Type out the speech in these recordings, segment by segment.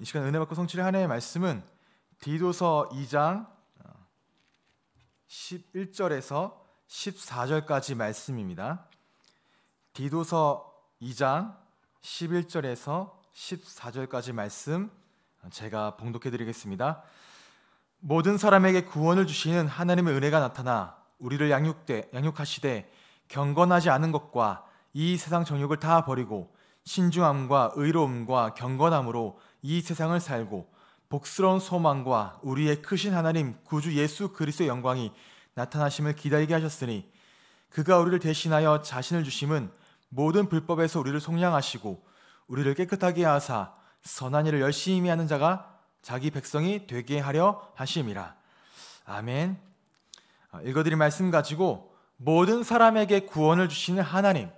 이 시간 은혜 받고 성취를 하나님의 말씀은 디도서 2장 11절에서 어, 14절까지 말씀입니다. 디도서 2장 11절에서 14절까지 말씀 어, 제가 봉독해 드리겠습니다. 모든 사람에게 구원을 주시는 하나님의 은혜가 나타나 우리를 양육되 양육하시되 경건하지 않은 것과 이 세상 정욕을 다 버리고 신중함과 의로움과 경건함으로 이 세상을 살고 복스러운 소망과 우리의 크신 하나님 구주 예수 그리스도의 영광이 나타나심을 기다리게 하셨으니 그가 우리를 대신하여 자신을 주심은 모든 불법에서 우리를 속량하시고 우리를 깨끗하게 하사 선한 일을 열심히 하는 자가 자기 백성이 되게 하려 하심이라. 아멘. 어, 읽어드릴 말씀 가지고 모든 사람에게 구원을 주시는 하나님,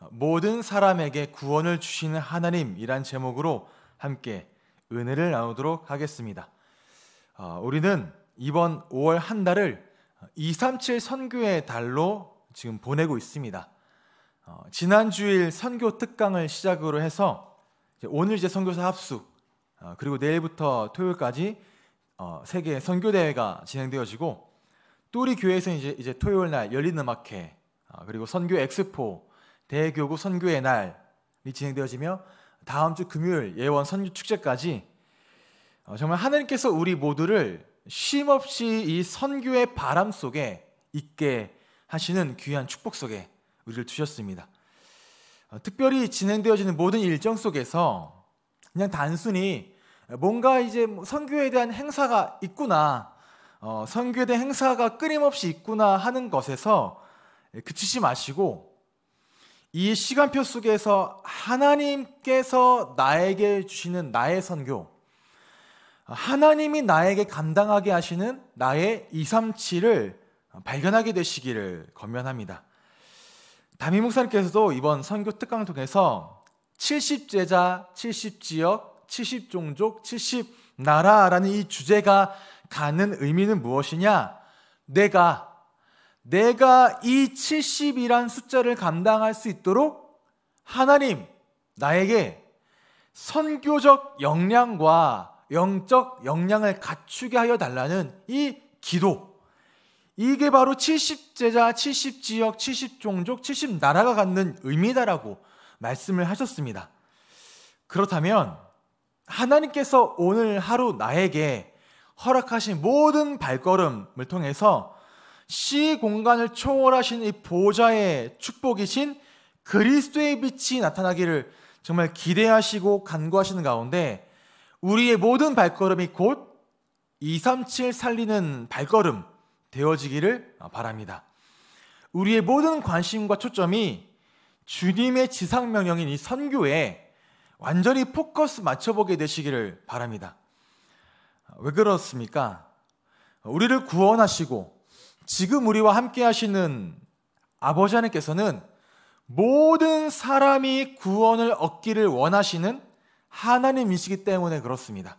어, 모든 사람에게 구원을 주시는 하나님이란 제목으로 함께 은혜를 나누도록 하겠습니다. 어, 우리는 이번 5월 한 달을 237 선교의 달로 지금 보내고 있습니다. 어, 지난주일 선교 특강을 시작으로 해서 이제 오늘 제 선교사 합숙 어, 그리고 내일부터 토요일까지 어, 세계 선교대회가 진행되어지고 또리 교회에서 이제, 이제 토요일 날 열린 음악회 어, 그리고 선교 엑스포 대교구 선교의 날이 진행되어지며 다음 주 금요일 예원 선교 축제까지 어, 정말 하나님께서 우리 모두를 쉼없이 이 선교의 바람 속에 있게 하시는 귀한 축복 속에 우리를 두셨습니다. 어, 특별히 진행되어지는 모든 일정 속에서 그냥 단순히 뭔가 이제 뭐 선교에 대한 행사가 있구나, 어, 선교에 대한 행사가 끊임없이 있구나 하는 것에서 그치지 마시고 이 시간표 속에서 하나님께서 나에게 주시는 나의 선교, 하나님이 나에게 감당하게 하시는 나의 2, 3, 7을 발견하게 되시기를 건면합니다. 담임 목사님께서도 이번 선교 특강 통해서 70제자, 70지역, 70종족, 70나라라는 이 주제가 갖는 의미는 무엇이냐? 내가 내가 이 70이란 숫자를 감당할 수 있도록 하나님 나에게 선교적 역량과 영적 역량을 갖추게 하여 달라는 이 기도. 이게 바로 70제자, 70지역, 70종족, 70나라가 갖는 의미다라고 말씀을 하셨습니다. 그렇다면 하나님께서 오늘 하루 나에게 허락하신 모든 발걸음을 통해서 시 공간을 초월하신 이 보좌의 축복이신 그리스도의 빛이 나타나기를 정말 기대하시고 간구하시는 가운데 우리의 모든 발걸음이 곧 237 살리는 발걸음 되어지기를 바랍니다. 우리의 모든 관심과 초점이 주님의 지상 명령인 이 선교에 완전히 포커스 맞춰보게 되시기를 바랍니다. 왜 그렇습니까? 우리를 구원하시고 지금 우리와 함께 하시는 아버지 하나님께서는 모든 사람이 구원을 얻기를 원하시는 하나님이시기 때문에 그렇습니다.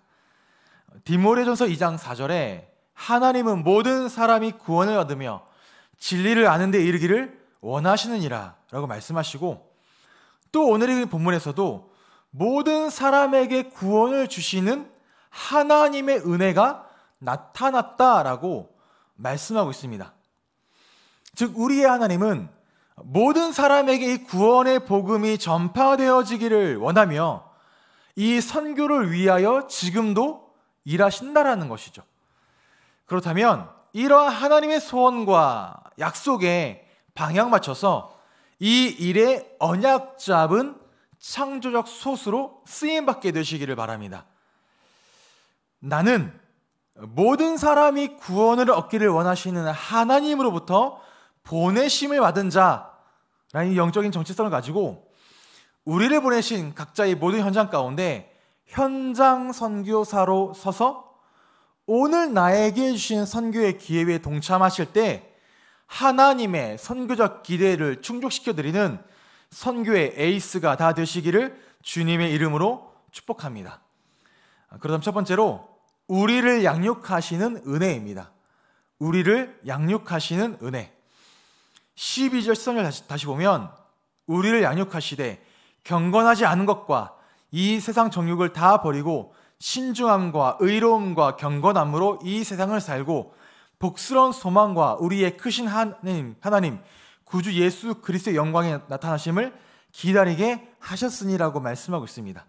디모레전서 2장 4절에 하나님은 모든 사람이 구원을 얻으며 진리를 아는 데 이르기를 원하시느니라 라고 말씀하시고 또 오늘의 본문에서도 모든 사람에게 구원을 주시는 하나님의 은혜가 나타났다라고 말씀하고 있습니다. 즉, 우리의 하나님은 모든 사람에게 이 구원의 복음이 전파되어지기를 원하며 이 선교를 위하여 지금도 일하신다라는 것이죠. 그렇다면 이러한 하나님의 소원과 약속에 방향 맞춰서 이 일에 언약 잡은 창조적 소수로 쓰임 받게 되시기를 바랍니다. 나는 모든 사람이 구원을 얻기를 원하시는 하나님으로부터 보내심을 받은 자라는 영적인 정체성을 가지고 우리를 보내신 각자의 모든 현장 가운데 현장 선교사로 서서 오늘 나에게 주신 선교의 기회에 동참하실 때 하나님의 선교적 기대를 충족시켜드리는 선교의 에이스가 다 되시기를 주님의 이름으로 축복합니다. 그러다첫 번째로 우리를 양육하시는 은혜입니다. 우리를 양육하시는 은혜. 12절 시선을 다시, 다시 보면 우리를 양육하시되 경건하지 않은 것과 이 세상 정욕을 다 버리고 신중함과 의로움과 경건함으로 이 세상을 살고 복스러운 소망과 우리의 크신 하나님, 하나님 구주 예수 그리스의 영광의 나타나심을 기다리게 하셨으니라고 말씀하고 있습니다.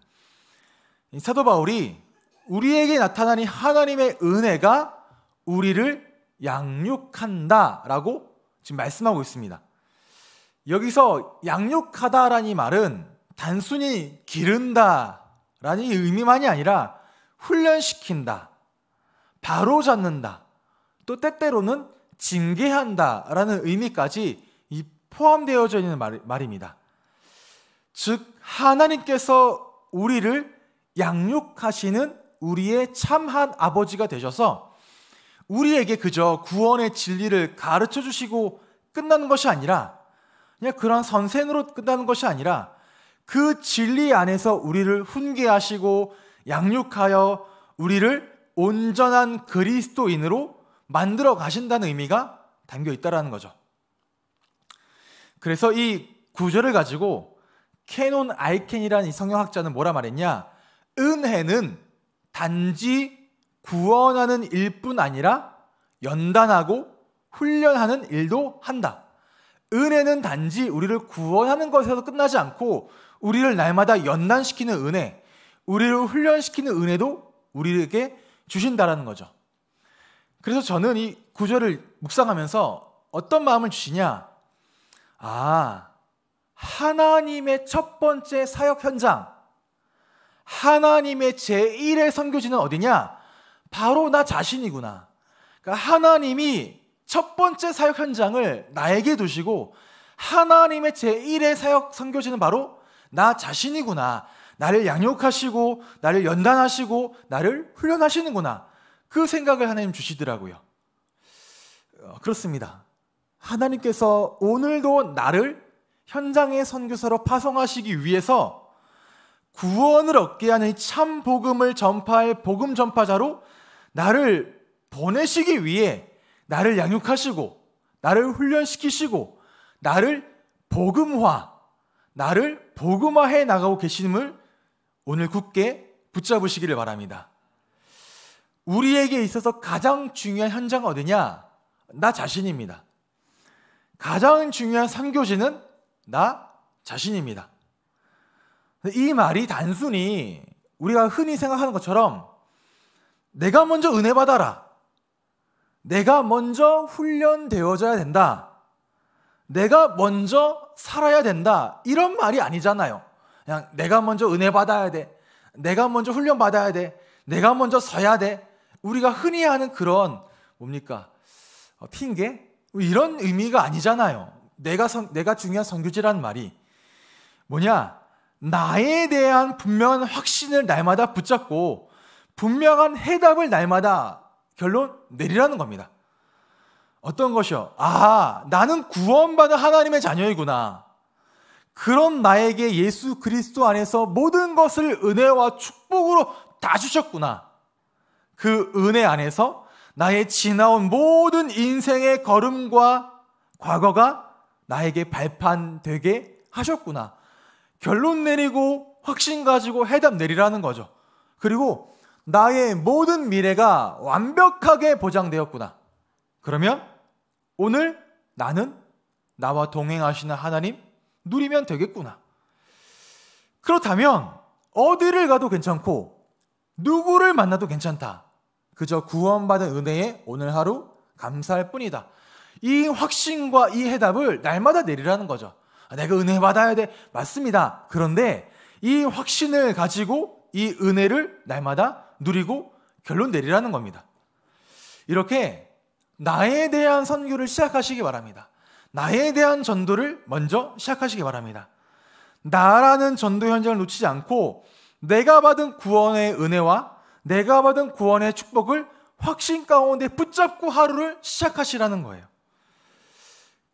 사도 바울이 우리에게 나타나니 하나님의 은혜가 우리를 양육한다라고 지금 말씀하고 있습니다. 여기서 양육하다라는 말은 단순히 기른다라는 의미만이 아니라 훈련시킨다, 바로잡는다, 또 때때로는 징계한다라는 의미까지 포함되어져 있는 말, 말입니다. 즉 하나님께서 우리를 양육하시는 우리의 참한 아버지가 되셔서 우리에게 그저 구원의 진리를 가르쳐 주시고 끝나는 것이 아니라 그냥 그런 선생으로 끝나는 것이 아니라 그 진리 안에서 우리를 훈계하시고 양육하여 우리를 온전한 그리스도인으로 만들어 가신다는 의미가 담겨 있다라는 거죠. 그래서 이 구절을 가지고 캐논 아이켄이라는 이 성경학자는 뭐라 말했냐? 은혜는 단지 구원하는 일뿐 아니라 연단하고 훈련하는 일도 한다. 은혜는 단지 우리를 구원하는 것에서 끝나지 않고 우리를 날마다 연단시키는 은혜, 우리를 훈련시키는 은혜도 우리에게 주신다라는 거죠. 그래서 저는 이 구절을 묵상하면서 어떤 마음을 주시냐? 아, 하나님의 첫 번째 사역 현장. 하나님의 제1의 선교지는 어디냐? 바로 나 자신이구나. 그러니까 하나님이 첫 번째 사역 현장을 나에게 두시고 하나님의 제1의 사역 선교지는 바로 나 자신이구나. 나를 양육하시고 나를 연단하시고 나를 훈련하시는구나. 그 생각을 하나님 주시더라고요. 어, 그렇습니다. 하나님께서 오늘도 나를 현장의 선교사로 파송하시기 위해서 구원을 얻게 하는 참 복음을 전파할 복음 전파자로 나를 보내시기 위해 나를 양육하시고 나를 훈련시키시고 나를 복음화 나를 복음화해 나가고 계심을 오늘 굳게 붙잡으시기를 바랍니다. 우리에게 있어서 가장 중요한 현장은 어디냐? 나 자신입니다. 가장 중요한 선교지는 나 자신입니다. 이 말이 단순히 우리가 흔히 생각하는 것처럼 내가 먼저 은혜 받아라. 내가 먼저 훈련되어져야 된다. 내가 먼저 살아야 된다. 이런 말이 아니잖아요. 그냥 내가 먼저 은혜 받아야 돼. 내가 먼저 훈련 받아야 돼. 내가 먼저 서야 돼. 우리가 흔히 하는 그런 뭡니까? 어, 핑계? 뭐 이런 의미가 아니잖아요. 내가 성, 내가 중요한 성교지라는 말이 뭐냐? 나에 대한 분명한 확신을 날마다 붙잡고 분명한 해답을 날마다 결론 내리라는 겁니다. 어떤 것이요? 아, 나는 구원받은 하나님의 자녀이구나. 그런 나에게 예수 그리스도 안에서 모든 것을 은혜와 축복으로 다 주셨구나. 그 은혜 안에서 나의 지나온 모든 인생의 걸음과 과거가 나에게 발판되게 하셨구나. 결론 내리고 확신 가지고 해답 내리라는 거죠. 그리고 나의 모든 미래가 완벽하게 보장되었구나. 그러면 오늘 나는 나와 동행하시는 하나님 누리면 되겠구나. 그렇다면 어디를 가도 괜찮고 누구를 만나도 괜찮다. 그저 구원받은 은혜에 오늘 하루 감사할 뿐이다. 이 확신과 이 해답을 날마다 내리라는 거죠. 아, 내가 은혜 받아야 돼. 맞습니다. 그런데 이 확신을 가지고 이 은혜를 날마다 누리고 결론 내리라는 겁니다. 이렇게 나에 대한 선교를 시작하시기 바랍니다. 나에 대한 전도를 먼저 시작하시기 바랍니다. 나라는 전도 현장을 놓치지 않고 내가 받은 구원의 은혜와 내가 받은 구원의 축복을 확신 가운데 붙잡고 하루를 시작하시라는 거예요.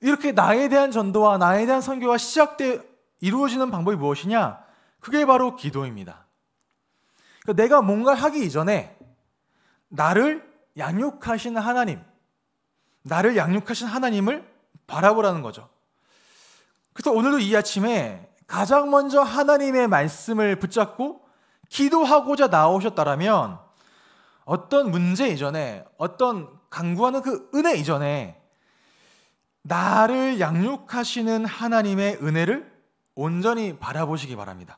이렇게 나에 대한 전도와 나에 대한 선교가 시작돼 이루어지는 방법이 무엇이냐? 그게 바로 기도입니다. 그러니까 내가 뭔가 하기 이전에 나를 양육하신 하나님, 나를 양육하신 하나님을 바라보라는 거죠. 그래서 오늘도 이 아침에 가장 먼저 하나님의 말씀을 붙잡고 기도하고자 나오셨다라면 어떤 문제 이전에 어떤 강구하는 그 은혜 이전에 나를 양육하시는 하나님의 은혜를 온전히 바라보시기 바랍니다.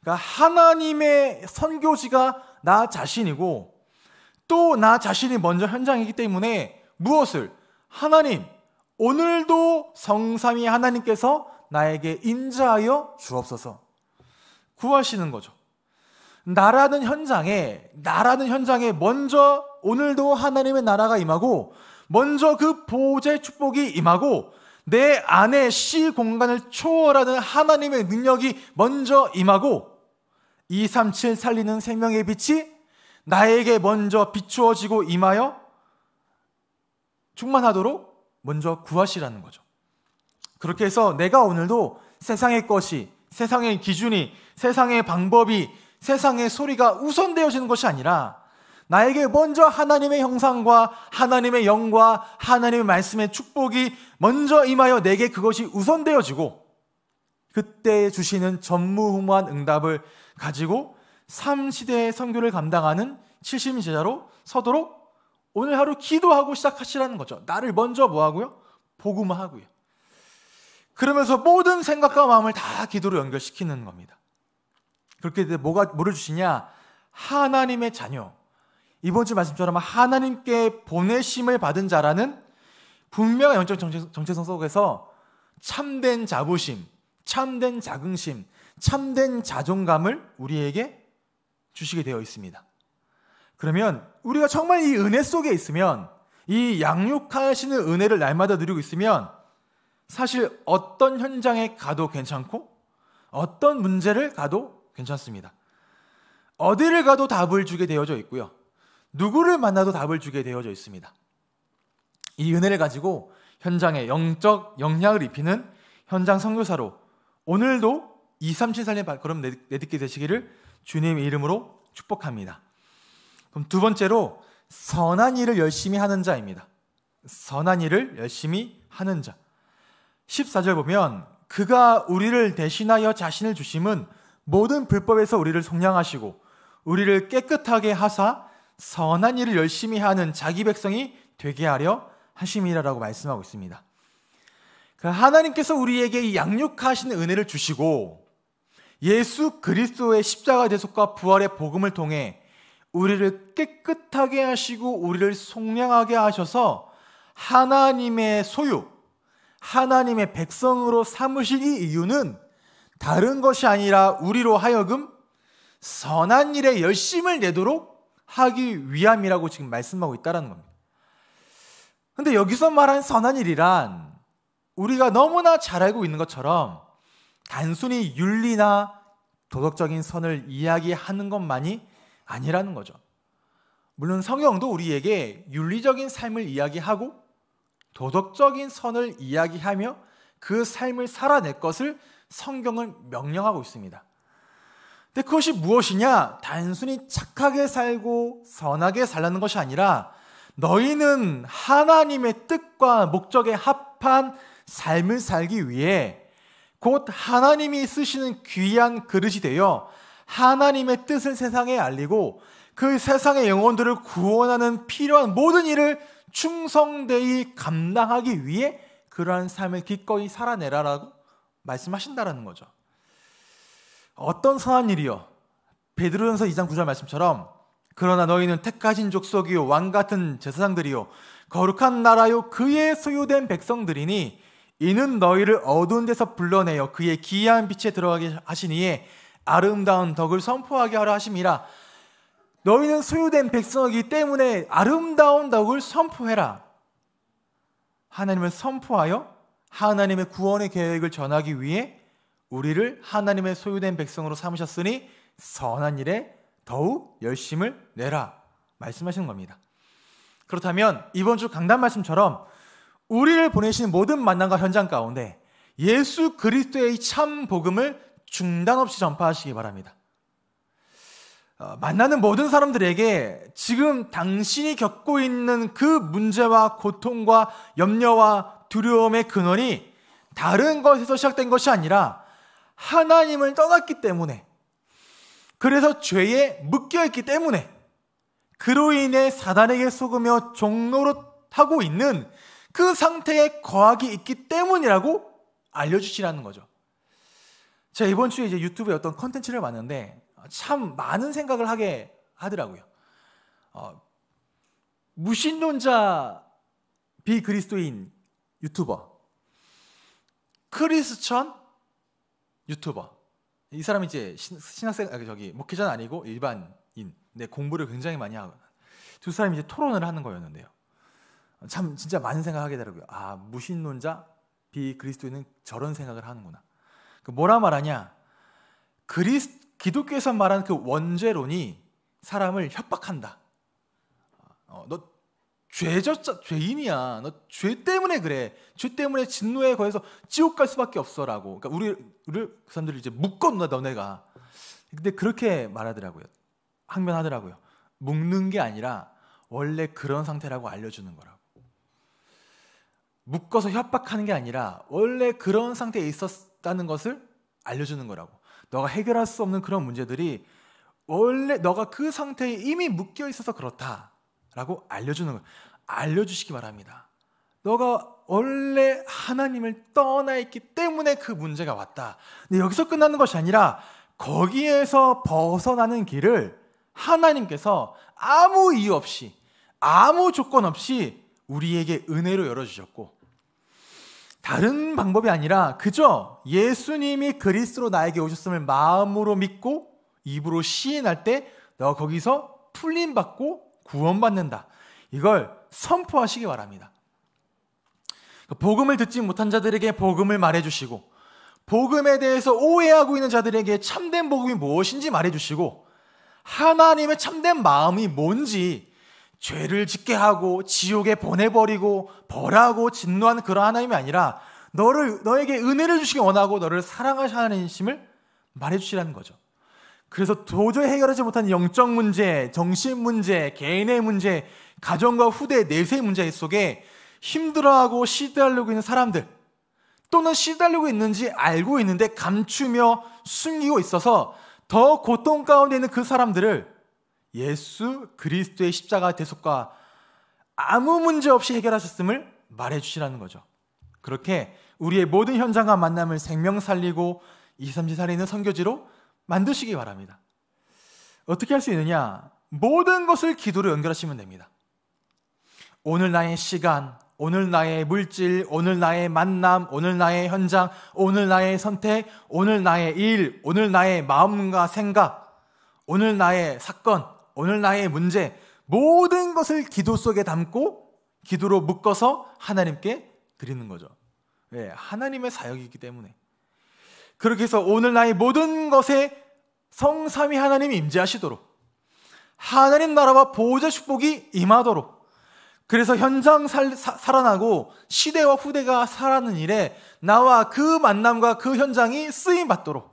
그러니까 하나님의 선교지가 나 자신이고 또 나 자신이 먼저 현장이기 때문에 무엇을 하나님 오늘도 성삼위 하나님께서 나에게 인자하여 주옵소서 구하시는 거죠. 나라는 현장에 나라는 현장에 먼저 오늘도 하나님의 나라가 임하고 먼저 그 보호자의 축복이 임하고 내 안에 시 공간을 초월하는 하나님의 능력이 먼저 임하고 237 살리는 생명의 빛이 나에게 먼저 비추어지고 임하여 충만하도록 먼저 구하시라는 거죠. 그렇게 해서 내가 오늘도 세상의 것이, 세상의 기준이, 세상의 방법이, 세상의 소리가 우선되어지는 것이 아니라 나에게 먼저 하나님의 형상과 하나님의 영과 하나님의 말씀의 축복이 먼저 임하여 내게 그것이 우선되어지고 그때 주시는 전무후무한 응답을 가지고 3시대의 선교를 감당하는 70인 제자로 서도록 오늘 하루 기도하고 시작하시라는 거죠. 나를 먼저 뭐 하고요? 복음 하고요. 그러면서 모든 생각과 마음을 다 기도로 연결시키는 겁니다. 그렇게 뭐가 뭐를 주시냐? 하나님의 자녀, 이번 주 말씀처럼 하나님께 보내심을 받은 자라는 분명한 영적 정체, 성 속에서 참된 자부심, 참된 자긍심, 참된 자존감을 우리에게 주시게 되어 있습니다. 그러면 우리가 정말 이 은혜 속에 있으면 이 양육하시는 은혜를 날마다 누리고 있으면 사실 어떤 현장에 가도 괜찮고 어떤 문제를 가도 괜찮습니다. 어디를 가도 답을 주게 되어져 있고요. 누구를 만나도 답을 주게 되어져 있습니다. 이 은혜를 가지고 현장에 영적 영향을 입히는 현장 선교사로 오늘도 2374년 발걸음 내딛게 되시기를 주님의 이름으로 축복합니다. 그럼 두 번째로 선한 일을 열심히 하는 자입니다. 선한 일을 열심히 하는 자. 14절 보면 그가 우리를 대신하여 자신을 주심은 모든 불법에서 우리를 속량하시고 우리를 깨끗하게 하사 선한 일을 열심히 하는 자기 백성이 되게 하려 하심이라라고 말씀하고 있습니다. 그 하나님께서 우리에게 양육하신 은혜를 주시고 예수 그리스도의 십자가 대속과 부활의 복음을 통해 우리를 깨끗하게 하시고 우리를 속량하게 하셔서 하나님의 소유, 하나님의 백성으로 삼으실 이 이유는 다른 것이 아니라 우리로 하여금 선한 일에 열심을 내도록 하기 위함이라고 지금 말씀하고 있다는 겁니다. 근데 여기서 말한 선한 일이란 우리가 너무나 잘 알고 있는 것처럼 단순히 윤리나 도덕적인 선을 이야기하는 것만이 아니라는 거죠. 물론 성경도 우리에게 윤리적인 삶을 이야기하고 도덕적인 선을 이야기하며 그 삶을 살아낼 것을 성경은 명령하고 있습니다. 근데 그것이 무엇이냐? 단순히 착하게 살고 선하게 살라는 것이 아니라 너희는 하나님의 뜻과 목적에 합한 삶을 살기 위해 곧 하나님이 쓰시는 귀한 그릇이 되어 하나님의 뜻을 세상에 알리고 그 세상의 영혼들을 구원하는 필요한 모든 일을 충성되이 감당하기 위해 그러한 삶을 기꺼이 살아내라라고 말씀하신다라는 거죠. 어떤 선한 일이요? 베드로전서 2장 9절 말씀처럼 그러나 너희는 택하신 족속이요 왕 같은 제사장들이요 거룩한 나라요 그의 소유된 백성들이니 이는 너희를 어두운 데서 불러내어 그의 기이한 빛에 들어가게 하시니에 아름다운 덕을 선포하게 하려 하심이라 너희는 소유된 백성이기 때문에 아름다운 덕을 선포해라 하나님을 선포하여 하나님의 구원의 계획을 전하기 위해 우리를 하나님의 소유된 백성으로 삼으셨으니 선한 일에 더욱 열심을 내라 말씀하시는 겁니다. 그렇다면 이번 주 강단 말씀처럼 우리를 보내신 모든 만남과 현장 가운데 예수 그리스도의 참 복음을 중단 없이 전파하시기 바랍니다. 어, 만나는 모든 사람들에게 지금 당신이 겪고 있는 그 문제와 고통과 염려와 두려움의 근원이 다른 것에서 시작된 것이 아니라 하나님을 떠났기 때문에 그래서 죄에 묶여 있기 때문에 그로 인해 사단에게 속으며 종로로타고 있는 그 상태에 거학이 있기 때문이라고 알려주시라는 거죠. 제가 이번 주에 이제 유튜브에 어떤 컨텐츠를 봤는데 참 많은 생각을 하게 하더라고요. 어, 무신론자 비그리스도인 유튜버 크리스천 유튜버. 이 사람이 이제 신, 신학생 아 그 저기 목회자는 아니고 일반인. 네, 공부를 굉장히 많이 하고 두 사람이 이제 토론을 하는 거였는데요. 참 진짜 많은 생각하게 을 되더라고요. 아 무신론자 비그리스도인은 저런 생각을 하는구나. 그 뭐라 말하냐? 그리스 기독교에서 말하는그 원죄론이 사람을 협박한다. 어, 너 죄졌자 죄인이야. 너 죄 때문에 그래. 죄 때문에 진노에 거해서 지옥 갈 수밖에 없어라고. 그러니까 우리를 그 사람들을 이제 묶었나 너네가. 근데 그렇게 말하더라고요. 항변하더라고요. 묶는 게 아니라 원래 그런 상태라고 알려주는 거라고. 묶어서 협박하는 게 아니라 원래 그런 상태에 있었다는 것을 알려주는 거라고. 너가 해결할 수 없는 그런 문제들이 원래 너가 그 상태에 이미 묶여 있어서 그렇다. 라고 알려주는 거예요. 알려주시기 바랍니다. 너가 원래 하나님을 떠나 있기 때문에 그 문제가 왔다. 근데 여기서 끝나는 것이 아니라 거기에서 벗어나는 길을 하나님께서 아무 이유 없이, 아무 조건 없이 우리에게 은혜로 열어주셨고, 다른 방법이 아니라 그저 예수님이 그리스로 나에게 오셨음을 마음으로 믿고 입으로 시인할 때 너 거기서 풀림받고 구원받는다. 이걸 선포하시기 바랍니다. 복음을 듣지 못한 자들에게 복음을 말해주시고, 복음에 대해서 오해하고 있는 자들에게 참된 복음이 무엇인지 말해주시고, 하나님의 참된 마음이 뭔지, 죄를 짓게 하고, 지옥에 보내버리고, 벌하고, 진노한는 그런 하나님이 아니라, 너를, 너에게 은혜를 주시기 원하고, 너를 사랑하시는 심을 말해주시라는 거죠. 그래서 도저히 해결하지 못한 영적 문제, 정신 문제, 개인의 문제, 가정과 후대 내세의 문제 속에 힘들어하고 시달리고 있는 사람들 또는 시달리고 있는지 알고 있는데 감추며 숨기고 있어서 더 고통 가운데 있는 그 사람들을 예수 그리스도의 십자가 대속과 아무 문제 없이 해결하셨음을 말해 주시라는 거죠. 그렇게 우리의 모든 현장과 만남을 생명 살리고 이삼시 살리는 선교지로 만드시기 바랍니다. 어떻게 할 수 있느냐? 모든 것을 기도로 연결하시면 됩니다. 오늘 나의 시간, 오늘 나의 물질, 오늘 나의 만남, 오늘 나의 현장, 오늘 나의 선택, 오늘 나의 일, 오늘 나의 마음과 생각, 오늘 나의 사건, 오늘 나의 문제, 모든 것을 기도 속에 담고 기도로 묶어서 하나님께 드리는 거죠. 왜? 예, 하나님의 사역이기 때문에. 그렇게 해서 오늘 나의 모든 것에 성삼위 하나님 임재하시도록 하나님 나라와 보호자 축복이 임하도록 그래서 현장 살, 사, 살아나고 시대와 후대가 살아나는 일에 나와 그 만남과 그 현장이 쓰임 받도록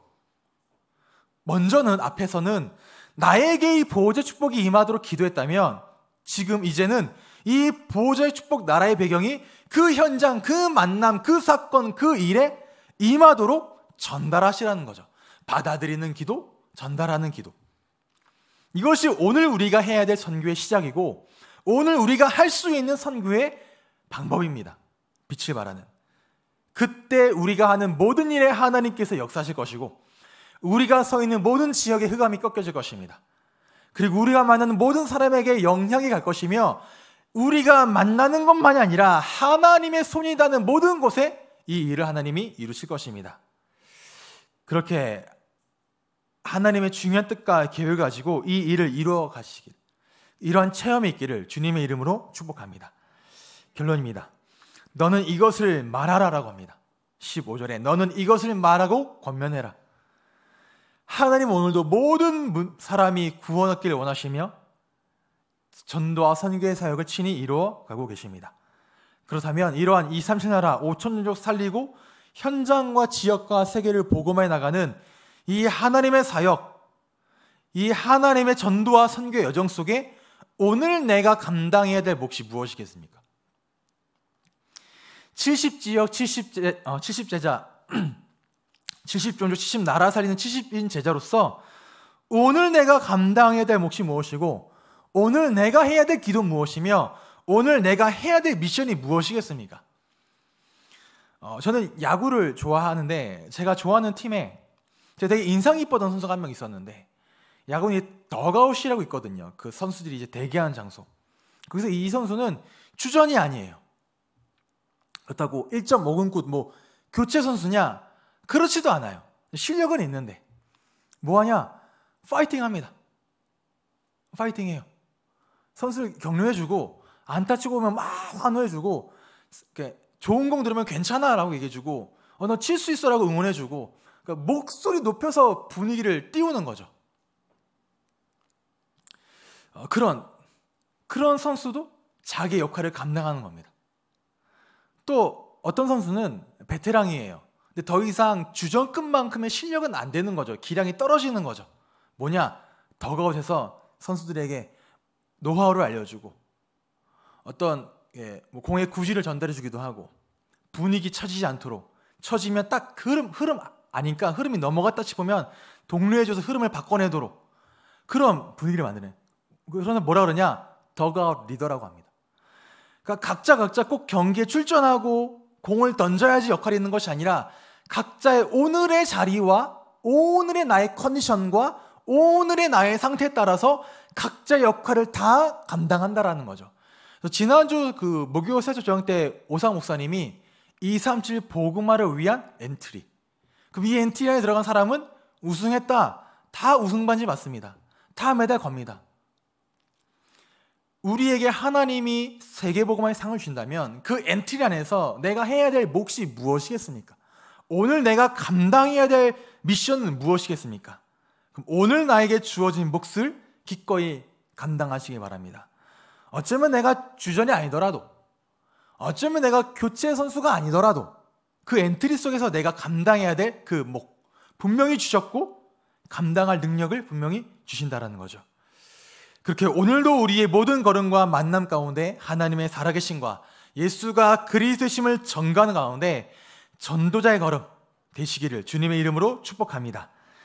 먼저는 앞에서는 나에게 이 보호자 축복이 임하도록 기도했다면 지금 이제는 이 보호자의 축복 나라의 배경이 그 현장, 그 만남, 그 사건, 그 일에 임하도록 전달하시라는 거죠. 받아들이는 기도, 전달하는 기도. 이것이 오늘 우리가 해야 될 선교의 시작이고 오늘 우리가 할 수 있는 선교의 방법입니다. 빛을 발하는. 그때 우리가 하는 모든 일에 하나님께서 역사하실 것이고 우리가 서 있는 모든 지역의 흑암이 꺾여질 것입니다. 그리고 우리가 만나는 모든 사람에게 영향이 갈 것이며 우리가 만나는 것만이 아니라 하나님의 손이 닿는 모든 곳에 이 일을 하나님이 이루실 것입니다. 그렇게 하나님의 중요한 뜻과 계획을 가지고 이 일을 이루어 가시길 이러한 체험이 있기를 주님의 이름으로 축복합니다. 결론입니다. 너는 이것을 말하라라고 합니다. 15절에 너는 이것을 말하고 권면해라. 하나님 오늘도 모든 사람이 구원 얻기를 원하시며 전도와 선교의 사역을 친히 이루어 가고 계십니다. 그렇다면 이러한 이 삼천나라 5천족 살리고 현장과 지역과 세계를 복음해 나가는 이 하나님의 사역, 이 하나님의 전도와 선교 여정 속에 오늘 내가 감당해야 될 몫이 무엇이겠습니까? 70지역 70제, 어, 70제자, 70종족 70나라 살리는 70인 제자로서 오늘 내가 감당해야 될 몫이 무엇이고 오늘 내가 해야 될 기도 무엇이며 오늘 내가 해야 될 미션이 무엇이겠습니까? 어, 저는 야구를 좋아하는데 제가 좋아하는 팀에 제가 되게 인상 깊었던 선수가 한 명 있었는데 야구는 더가웃이라고 있거든요. 그 선수들이 이제 대기하는 장소. 그래서이 선수는 주전이 아니에요. 그렇다고 1.5군굿 뭐 교체 선수냐? 그렇지도 않아요. 실력은 있는데 뭐하냐? 파이팅합니다. 파이팅해요. 선수를 격려해주고 안타 치고 오면 막 환호해주고 좋은 공 들으면 괜찮아 라고 얘기해주고 어, 너 칠 수 있어 라고 응원해주고 그러니까 목소리 높여서 분위기를 띄우는 거죠. 어, 그런, 그런 선수도 자기 역할을 감당하는 겁니다. 또 어떤 선수는 베테랑이에요. 근데 더 이상 주전급만큼의 실력은 안 되는 거죠. 기량이 떨어지는 거죠. 뭐냐? 더가웃에서 선수들에게 노하우를 알려주고 어떤 예, 뭐 공의 구실을 전달해주기도 하고 분위기 처지지 않도록 처지면 딱 흐름 흐름 아니까 흐름이 넘어갔다 싶으면 동료해줘서 흐름을 바꿔내도록 그런 분위기를 만드는 그래서 뭐라 그러냐 더가웃 리더라고 합니다. 그러니까 각자 각자 꼭 경기에 출전하고 공을 던져야지 역할이 있는 것이 아니라 각자의 오늘의 자리와 오늘의 나의 컨디션과 오늘의 나의 상태에 따라서 각자 역할을 다 감당한다라는 거죠. 지난주 그 목요 세조 조양 때 오상 목사님이 237 보그마를 위한 엔트리. 그이 엔트리 안에 들어간 사람은 우승했다. 다 우승 반지 맞습니다. 다 메달 겁니다. 우리에게 하나님이 세계보고만의 상을 준다면 그 엔트리 안에서 내가 해야 될 몫이 무엇이겠습니까? 오늘 내가 감당해야 될 미션은 무엇이겠습니까? 그럼 오늘 나에게 주어진 몫을 기꺼이 감당하시기 바랍니다. 어쩌면 내가 주전이 아니더라도, 어쩌면 내가 교체 선수가 아니더라도, 그 엔트리 속에서 내가 감당해야 될 그 목, 분명히 주셨고, 감당할 능력을 분명히 주신다라는 거죠. 그렇게 오늘도 우리의 모든 걸음과 만남 가운데 하나님의 살아계신과 예수가 그리스심을 전가하는 가운데 전도자의 걸음 되시기를 주님의 이름으로 축복합니다.